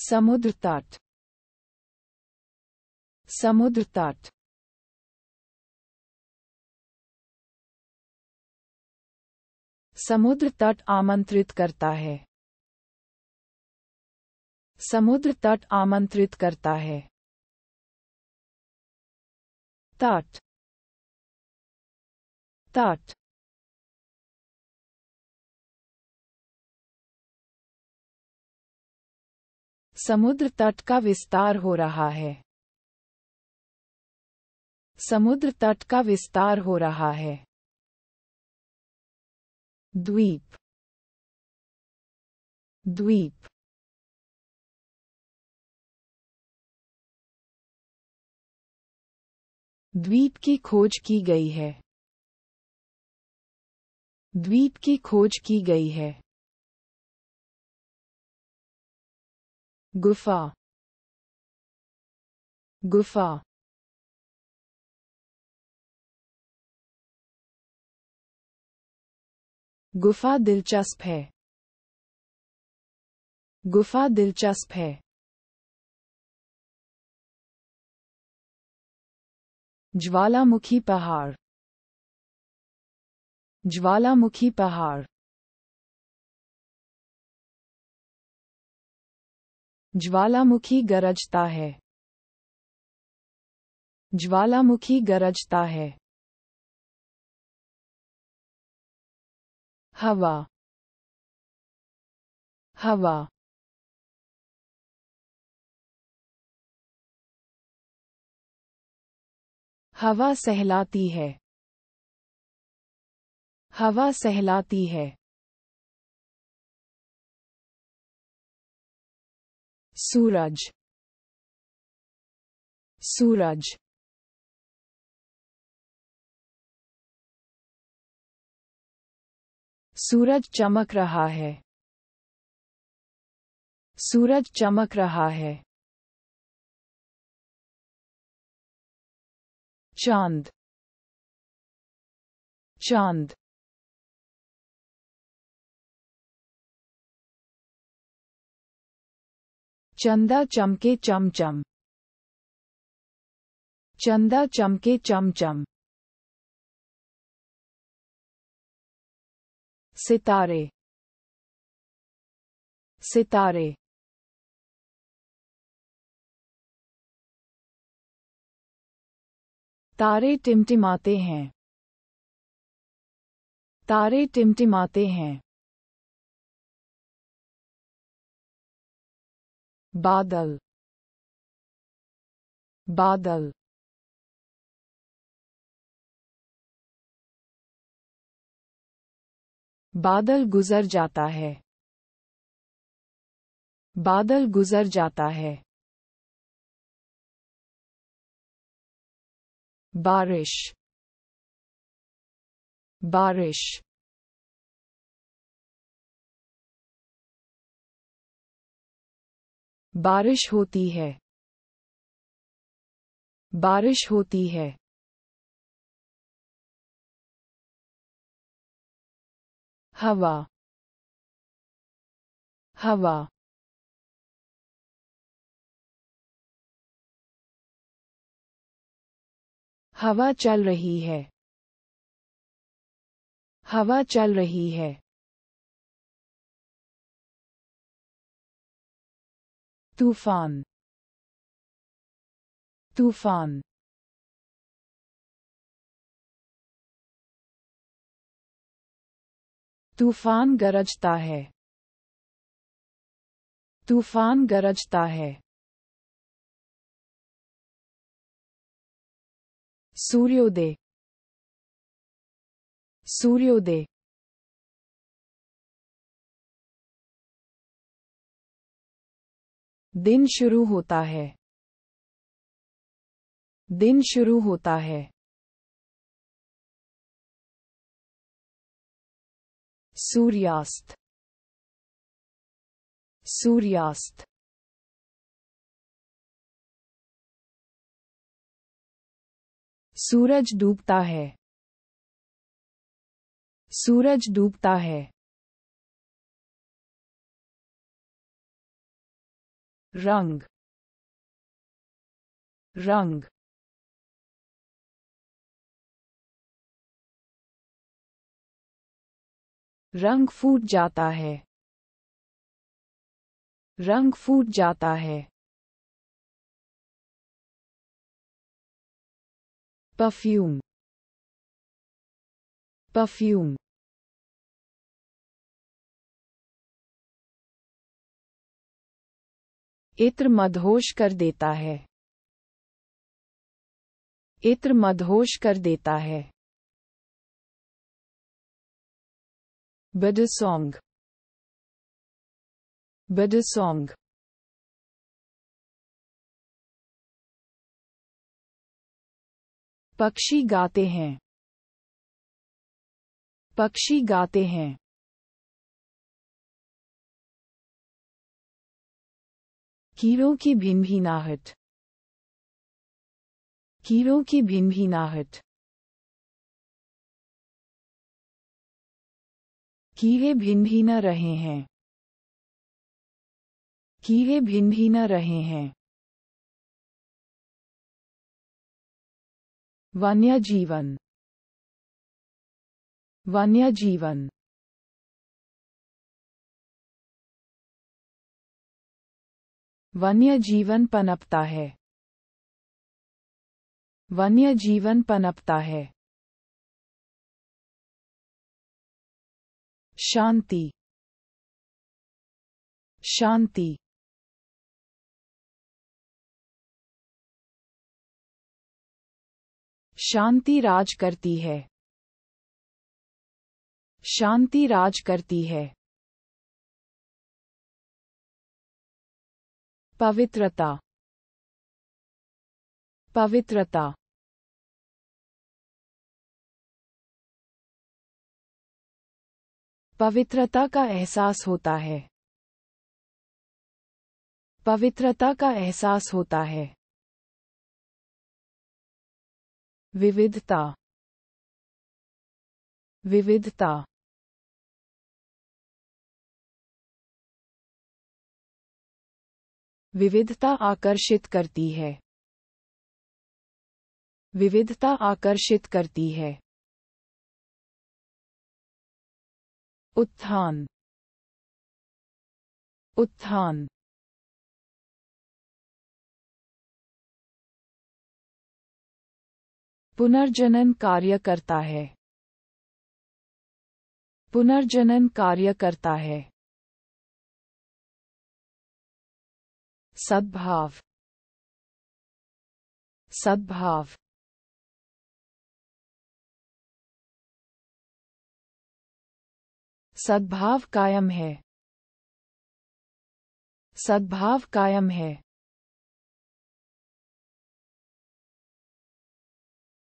समुद्र तट समुद्र तट समुद्र तट आमंत्रित करता है समुद्र तट आमंत्रित करता है तट तट समुद्र तट का विस्तार हो रहा है समुद्र तट का विस्तार हो रहा है द्वीप द्वीप द्वीप की खोज की गई है द्वीप की खोज की गई है गुफा गुफा गुफा दिलचस्प है गुफा दिलचस्प है ज्वालामुखी पहाड़ ज्वालामुखी पहाड़ ज्वालामुखी गरजता है ज्वालामुखी गरजता है हवा हवा हवा सहलाती है हवा सहलाती है सूरज सूरज सूरज चमक रहा है सूरज चमक रहा है चांद चांद चंदा चमके चमचम चंदा चमके चमचम सितारे सितारे तारे टिमटिमाते हैं तारे टिमटिमाते हैं बादल बादल बादल गुजर जाता है बादल गुजर जाता है बारिश बारिश बारिश होती है बारिश होती है हवा हवा हवा चल रही है हवा चल रही है तूफान तूफान तूफान गरजता है तूफान गरजता है सूर्योदय सूर्योदय दिन शुरू होता है दिन शुरू होता है सूर्यास्त सूर्यास्त सूरज डूबता है सूरज डूबता है रंग रंग रंग फूट जाता है रंग फूट जाता है परफ्यूम परफ्यूम इत्र मधोष कर देता है इत्र मधोश कर देता है बिड सॉन्ग पक्षी गाते हैं पक्षी गाते हैं कीड़ों की भिनभिनाहट कीड़ों की भिनभिनाहट कीड़े भिनभिना रहे हैं कीड़े भिनभिना रहे हैं वन्य जीवन वन्य जीवन वन्य जीवन पनपता है वन्य जीवन पनपता है शांति शांति शांति राज करती है शांति राज करती है पवित्रता पवित्रता पवित्रता का एहसास होता है पवित्रता का एहसास होता है विविधता विविधता विविधता आकर्षित करती है विविधता आकर्षित करती है उत्थान उत्थान पुनर्जनन कार्य करता है पुनर्जनन कार्य करता है सद्भाव सद्भाव सद्भाव कायम है सद्भाव कायम है